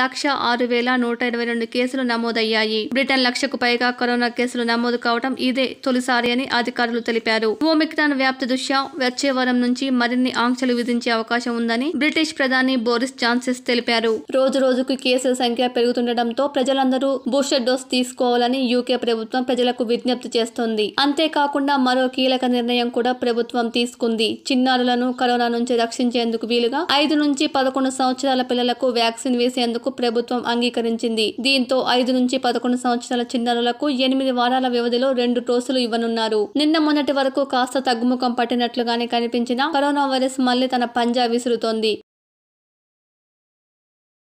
లక్ష ఆరు వేల నూట ఇరవై రెండు కేసులు నమోదయ్యాయి బ్రిటన్ లక్షకు పైగా కరోనా కేసులు నమోదు కావడం ఇదే తొలిసారి అని అధికారులు తెలిపారు ఓమిక్రాన్ వ్యాప్తి దృష్ట్యా వచ్చే వారం నుంచి మరిన్ని ఆంక్షలు విధించే అవకాశం ఉందని బ్రిటిష్ ప్రధాని బోరిస్ జాన్సెస్ తెలిపారు రోజు రోజుకు కేసుల సంఖ్య పెరుగుతుండటంతో ప్రజలందరూ బూస్టర్ డోస్ తీసుకోవాలని యూకే ప్రభుత్వం ప్రజలకు విజ్ఞప్తి చేస్తోంది అంతేకాకుండా మరో కీలక నిర్ణయం కూడా ప్రభుత్వం తీసుకుంది చిన్నారులను కరోనా నుంచి రక్షించేందుకు వీలుగా ఐదు నుంచి పదకొండు సంవత్సరాల పిల్లలకు వ్యాక్సిన్ వేసేందుకు చేసేందుకు ప్రభుత్వం అంగీకరించింది దీంతో ఐదు నుంచి పదకొండు సంవత్సరాల చిన్నారులకు ఎనిమిది వారాల వ్యవధిలో రెండు డోసులు ఇవ్వనున్నారు నిన్న మొన్నటి వరకు కాస్త తగ్గుముఖం పట్టినట్లుగానే కనిపించిన కరోనా వైరస్ మళ్లీ తన పంజా విసురుతోంది